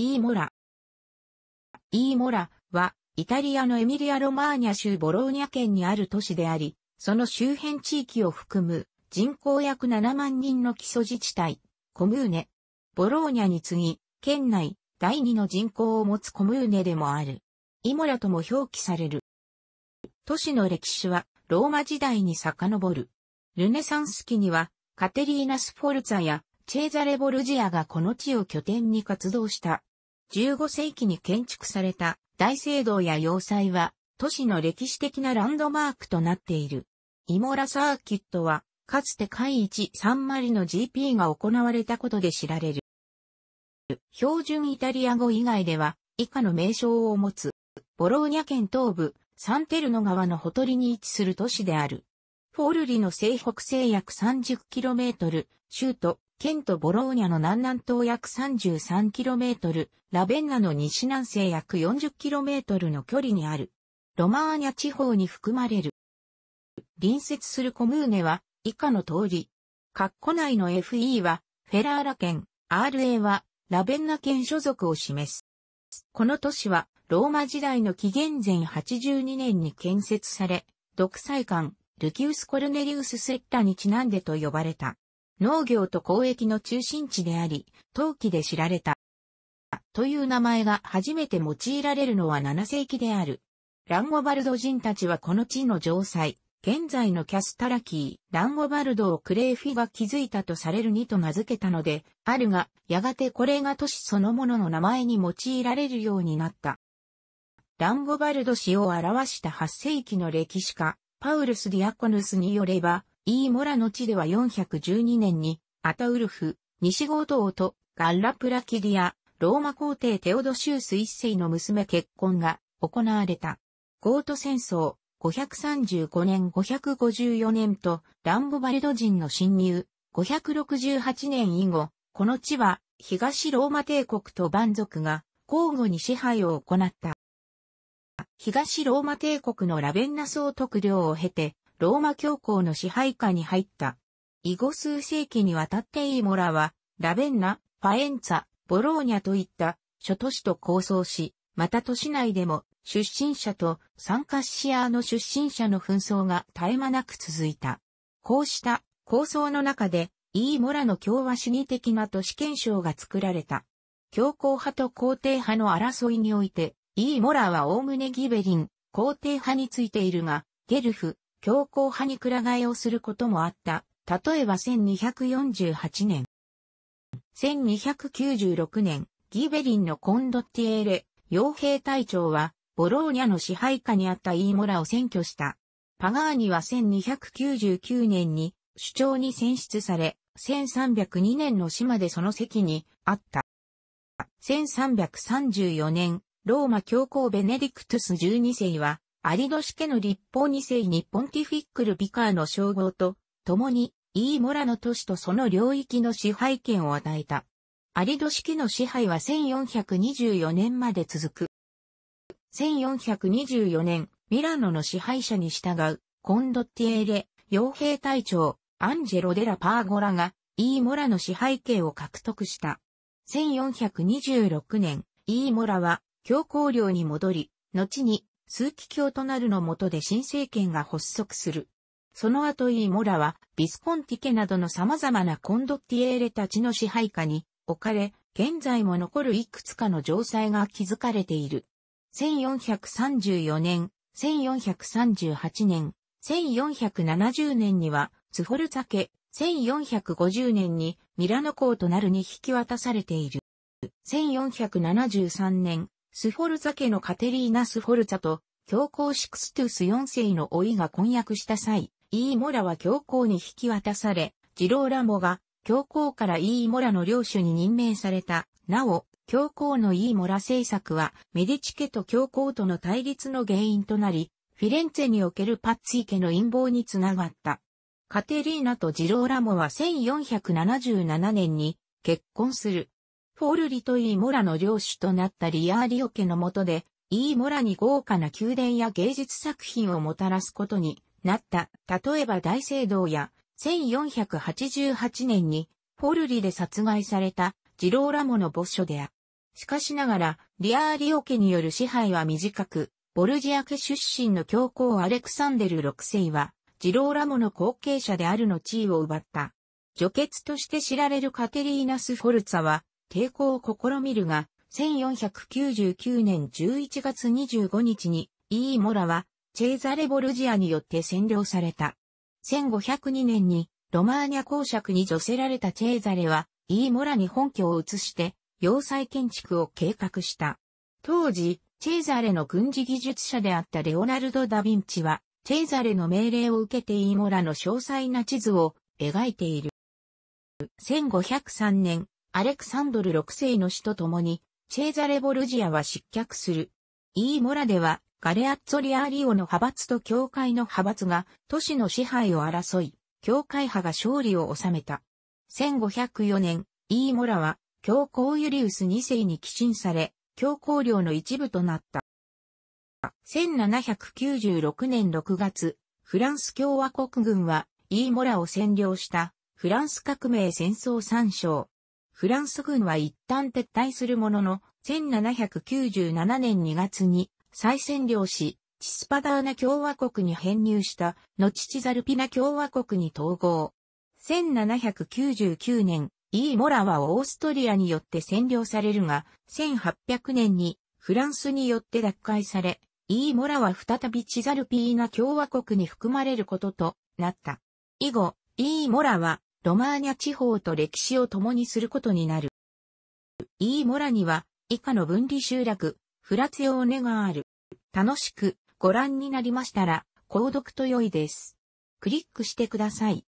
イーモラ。イーモラは、イタリアのエミリア・ロマーニャ州ボローニャ県にある都市であり、その周辺地域を含む人口約7万人の基礎自治体、コムーネ。ボローニャに次ぎ、県内第2の人口を持つコムーネでもある。イモラとも表記される。都市の歴史はローマ時代に遡る。ルネサンス期にはカテリーナ・スフォルツァやチェーザレ・ボルジアがこの地を拠点に活動した。15世紀に建築された大聖堂や要塞は都市の歴史的なランドマークとなっている。イモラサーキットはかつて海一三マリの GP が行われたことで知られる。標準イタリア語以外では以下の名称を持つ。ボローニャ県東部サンテルノ川のほとりに位置する都市である。フォールリの西北西約 30km、州都県とボローニャの南南東約 33km、ラベンナの西南西約 40km の距離にある。ロマーニャ地方に含まれる。隣接するコムーネは以下の通り。括弧内の FE はフェラーラ県、RA はラベンナ県所属を示す。この都市はローマ時代の紀元前82年に建設され、独裁官、ルキウス・コルネリウス・セッタにちなんでと呼ばれた。農業と交易の中心地であり、陶器で知られた。という名前が初めて用いられるのは7世紀である。ランゴバルド人たちはこの地の城塞、現在のキャスタラキー、ランゴバルドをクレーフィが築いたとされるにと名付けたので、あるが、やがてこれが都市そのものの名前に用いられるようになった。ランゴバルド氏を表した8世紀の歴史家、パウルス・ディアコヌスによれば、イーモラの地では412年に、アタウルフ、西郷道とガッラプラキディア、ローマ皇帝テオドシウス一世の娘結婚が行われた。ゴート戦争、535年554年と、ランボバルド人の侵入、568年以後、この地は、東ローマ帝国と蛮族が、交互に支配を行った。東ローマ帝国のラベンナ総督領を経て、ローマ教皇の支配下に入った。以後数世紀にわたってイーモラは、ラベンナ、ファエンツァ、ボローニャといった諸都市と構想し、また都市内でも出身者と参加シアーの出身者の紛争が絶え間なく続いた。こうした構想の中で、イーモラの共和主義的な都市憲章が作られた。教皇派と皇帝派の争いにおいて、イーモラはおおむねギベリン、皇帝派についているが、ゲルフ、強硬派にくら替えをすることもあった。例えば1248年。1296年、ギベリンのコンドッティエーレ、傭兵隊長は、ボローニャの支配下にあったイーモラを占拠した。パガーニは1299年に、首長に選出され、1302年の島でその席にあった。1334年、ローマ教皇ベネディクトゥス12世は、アリドシ家の立法二世にポンティフィックルビカーの称号と、共に、イーモラの都市とその領域の支配権を与えた。アリドシ家の支配は1424年まで続く。1424年、ミラノの支配者に従う、コンドッティエーレ、傭兵隊長、アンジェロ・デラ・パーゴラが、イーモラの支配権を獲得した。1426年、イーモラは、教皇領に戻り、後に、数奇教となるの下で新政権が発足する。その後イーモラは、ビスコンティ家などの様々なコンドッティエーレたちの支配下に置かれ、現在も残るいくつかの城塞が築かれている。1434年、1438年、1470年には、ツホルザケ、家、1450年にミラノ公となるに引き渡されている。1473年、スフォルザ家のカテリーナ・スフォルザと、教皇シクストゥス4世の老いが婚約した際、イーモラは教皇に引き渡され、ジローラモが教皇からイーモラの領主に任命された。なお、教皇のイーモラ政策は、メディチ家と教皇との対立の原因となり、フィレンツェにおけるパッツィ家の陰謀につながった。カテリーナとジローラモは1477年に結婚する。フォルリとイーモラの領主となったリアーリオ家の下で、イーモラに豪華な宮殿や芸術作品をもたらすことになった。例えば大聖堂や、1488年にフォルリで殺害されたジローラモの墓所であ。しかしながら、リアーリオ家による支配は短く、ボルジア家出身の教皇アレクサンデル6世は、ジローラモの後継者であるの地位を奪った。除血として知られるカテリーナス・フォルツァは、抵抗を試みるが、1499年11月25日に、イーモラは、チェーザレ・ボルジアによって占領された。1502年に、ロマーニャ公爵に除せられたチェーザレは、イーモラに本拠を移して、要塞建築を計画した。当時、チェーザレの軍事技術者であったレオナルド・ダ・ヴィンチは、チェーザレの命令を受けてイーモラの詳細な地図を描いている。1503年、アレクサンドル6世の死とともに、チェーザレ・ボルジアは失脚する。イーモラでは、ガレアッツォリアーリオの派閥と教会の派閥が都市の支配を争い、教会派が勝利を収めた。1504年、イーモラは、教皇ユリウス2世に寄進され、教皇領の一部となった。1796年6月、フランス共和国軍は、イーモラを占領した、フランス革命戦争参照、フランス軍は一旦撤退するものの、1797年2月に再占領し、チスパダーナ共和国に編入した、後チザルピナ共和国に統合。1799年、イー・モラはオーストリアによって占領されるが、1800年にフランスによって奪回され、イー・モラは再びチザルピーナ共和国に含まれることとなった。以後、イー・モラはロマーニャ地方と歴史を共にすることになる。イーモラには、以下の分離集落、フラツヨーネがある。楽しくご覧になりましたら、購読と良いです。クリックしてください。